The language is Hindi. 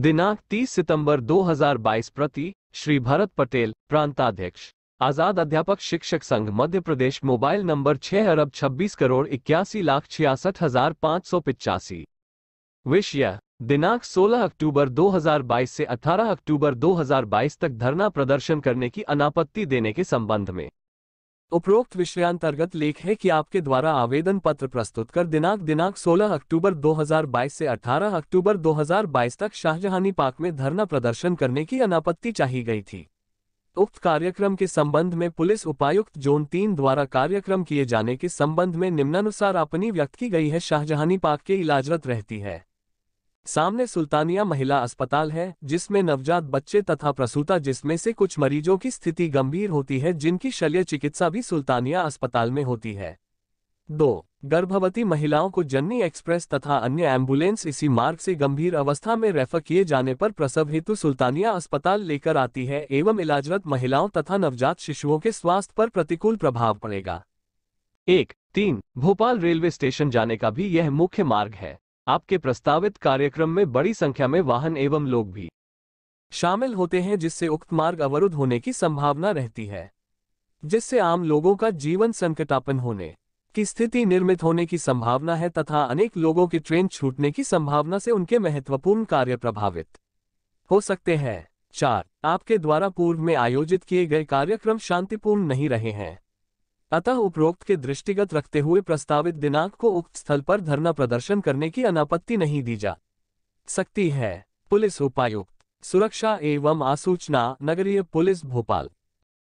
दिनांक 30 सितंबर 2022 प्रति श्री भरत पटेल प्रांताध्यक्ष आजाद अध्यापक शिक्षक संघ मध्य प्रदेश मोबाइल नंबर छह अरब छब्बीस करोड़ इक्यासी लाख छियासठ हजार पाँच सौ पिचासी विषय दिनांक 16 अक्टूबर 2022 से 18 अक्टूबर 2022 तक धरना प्रदर्शन करने की अनापत्ति देने के संबंध में उपरोक्त विषयांतर्गत लेख है कि आपके द्वारा आवेदन पत्र प्रस्तुत कर दिनांक दिनांक 16 अक्टूबर 2022 से 18 अक्टूबर 2022 तक शाहजहानी पार्क में धरना प्रदर्शन करने की अनापत्ति चाही गई थी उक्त कार्यक्रम के संबंध में पुलिस उपायुक्त जोन तीन द्वारा कार्यक्रम किए जाने के संबंध में निम्नानुसार अपनी व्यक्त की गई है शाहजहानी पार्क के इलाजरत रहती है सामने सुल्तानिया महिला अस्पताल है जिसमें नवजात बच्चे तथा प्रसूता जिसमें से कुछ मरीजों की स्थिति गंभीर होती है जिनकी शल्य चिकित्सा भी सुल्तानिया अस्पताल में होती है दो गर्भवती महिलाओं को जन्नी एक्सप्रेस तथा अन्य एम्बुलेंस इसी मार्ग से गंभीर अवस्था में रेफर किए जाने पर प्रसव हेतु सुल्तानिया अस्पताल लेकर आती है एवं इलाजरत महिलाओं तथा नवजात शिशुओं के स्वास्थ्य पर प्रतिकूल प्रभाव पड़ेगा एक तीन भोपाल रेलवे स्टेशन जाने का भी यह मुख्य मार्ग है आपके प्रस्तावित कार्यक्रम में बड़ी संख्या में वाहन एवं लोग भी शामिल होते हैं जिससे उक्त मार्ग अवरुद्ध होने की संभावना रहती है जिससे आम लोगों का जीवन संकटापन होने की स्थिति निर्मित होने की संभावना है तथा अनेक लोगों की ट्रेन छूटने की संभावना से उनके महत्वपूर्ण कार्य प्रभावित हो सकते हैं चार आपके द्वारा पूर्व में आयोजित किए गए कार्यक्रम शांतिपूर्ण नहीं रहे हैं अतः उपरोक्त के दृष्टिगत रखते हुए प्रस्तावित दिनांक को उक्त स्थल पर धरना प्रदर्शन करने की अनापत्ति नहीं दी जा सकती है पुलिस उपायुक्त सुरक्षा एवं आसूचना नगरीय पुलिस भोपाल